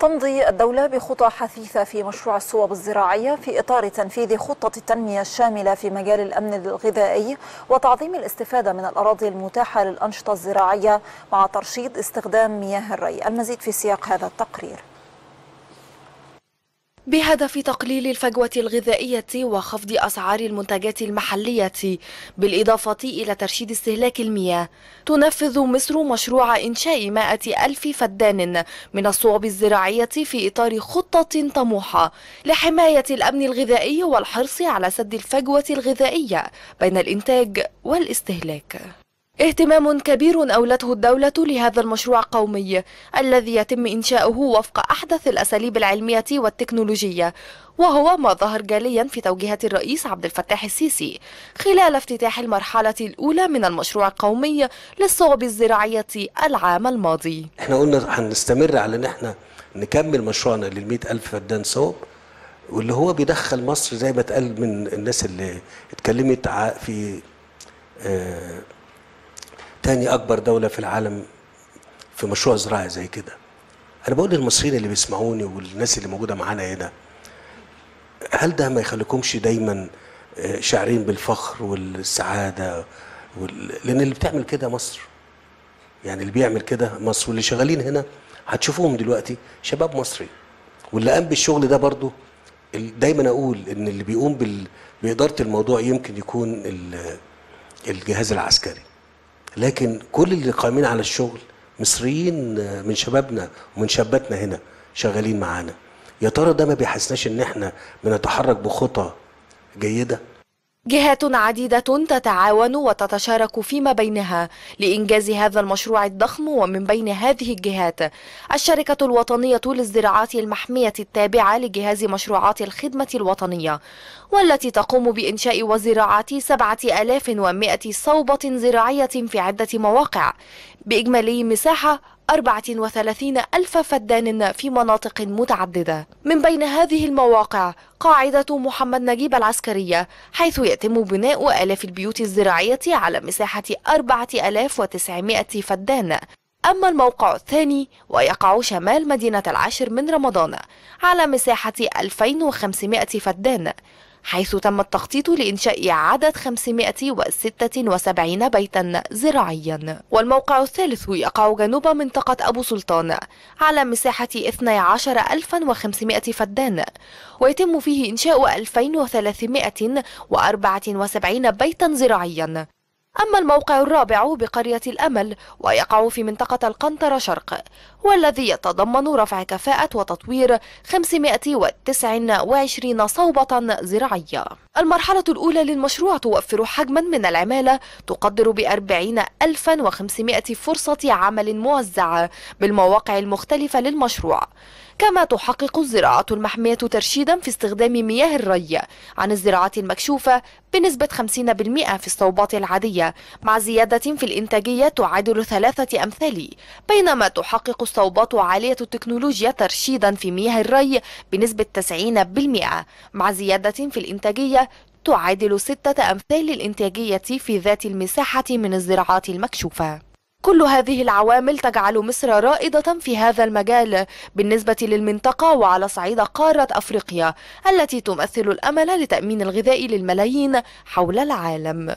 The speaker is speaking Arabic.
تمضي الدولة بخطى حثيثة في مشروع الصوب الزراعية في إطار تنفيذ خطة التنمية الشاملة في مجال الأمن الغذائي وتعظيم الاستفادة من الأراضي المتاحة للأنشطة الزراعية مع ترشيد استخدام مياه الري المزيد في سياق هذا التقرير بهدف تقليل الفجوة الغذائية وخفض أسعار المنتجات المحلية بالإضافة إلى ترشيد استهلاك المياه تنفذ مصر مشروع إنشاء مائة ألف فدان من الصوب الزراعية في إطار خطة طموحة لحماية الأمن الغذائي والحرص على سد الفجوة الغذائية بين الإنتاج والاستهلاك اهتمام كبير أولته الدولة لهذا المشروع القومي الذي يتم إنشاؤه وفق أحدث الأساليب العلمية والتكنولوجية وهو ما ظهر جاليا في توجيهات الرئيس عبد الفتاح السيسي خلال افتتاح المرحلة الأولى من المشروع القومي للصوب الزراعية العام الماضي احنا قلنا هنستمر على ان احنا نكمل مشروعنا للمئة ألف فدان صوب واللي هو بيدخل مصر زي ما اتقال من الناس اللي اتكلمت في اه تاني أكبر دولة في العالم في مشروع زراعي زي كده أنا بقول للمصريين اللي بيسمعوني والناس اللي موجودة معانا هنا هل ده ما يخليكمش دايما آه، شاعرين بالفخر والسعادة وال... لأن اللي بتعمل كده مصر يعني اللي بيعمل كده مصر واللي شغالين هنا هتشوفوهم دلوقتي شباب مصري واللي قام بالشغل ده برضه دايما اقول ان اللي بيقوم بال... باداره الموضوع يمكن يكون ال... الجهاز العسكري لكن كل اللي قائمين على الشغل مصريين آه، من شبابنا ومن شاباتنا هنا شغالين معانا يا ترى ده ما بيحسناش ان احنا بنتحرك بخطى جيده جهات عديدة تتعاون وتتشارك فيما بينها لإنجاز هذا المشروع الضخم ومن بين هذه الجهات الشركة الوطنية للزراعات المحمية التابعة لجهاز مشروعات الخدمة الوطنية والتي تقوم بإنشاء وزراعة 7100 صوبة زراعية في عدة مواقع بإجمالي مساحة 34 ألف فدان في مناطق متعددة من بين هذه المواقع قاعدة محمد نجيب العسكرية حيث يتم بناء آلاف البيوت الزراعية على مساحة 4900 فدان أما الموقع الثاني ويقع شمال مدينة العاشر من رمضان على مساحة 2500 فدان حيث تم التخطيط لإنشاء عدد 576 بيتا زراعيا والموقع الثالث يقع جنوب منطقة أبو سلطان على مساحة 12500 فدان ويتم فيه إنشاء 2374 بيتا زراعيا أما الموقع الرابع بقرية الأمل ويقع في منطقة القنطرة شرق والذي يتضمن رفع كفاءة وتطوير 529 صوبة زراعية المرحلة الأولى للمشروع توفر حجما من العمالة تقدر ب 40500 فرصة عمل موزعة بالمواقع المختلفة للمشروع كما تحقق الزراعة المحمية ترشيدا في استخدام مياه الري عن الزراعة المكشوفة بنسبة 50% في الصوبات العادية مع زيادة في الإنتاجية تعادل ثلاثة أمثال بينما تحقق الصوبات عالية التكنولوجيا ترشيدا في مياه الري بنسبة 90% مع زيادة في الإنتاجية تعادل ستة أمثال الإنتاجية في ذات المساحة من الزراعات المكشوفة كل هذه العوامل تجعل مصر رائدة في هذا المجال بالنسبة للمنطقة وعلى صعيد قارة أفريقيا التي تمثل الأمل لتأمين الغذاء للملايين حول العالم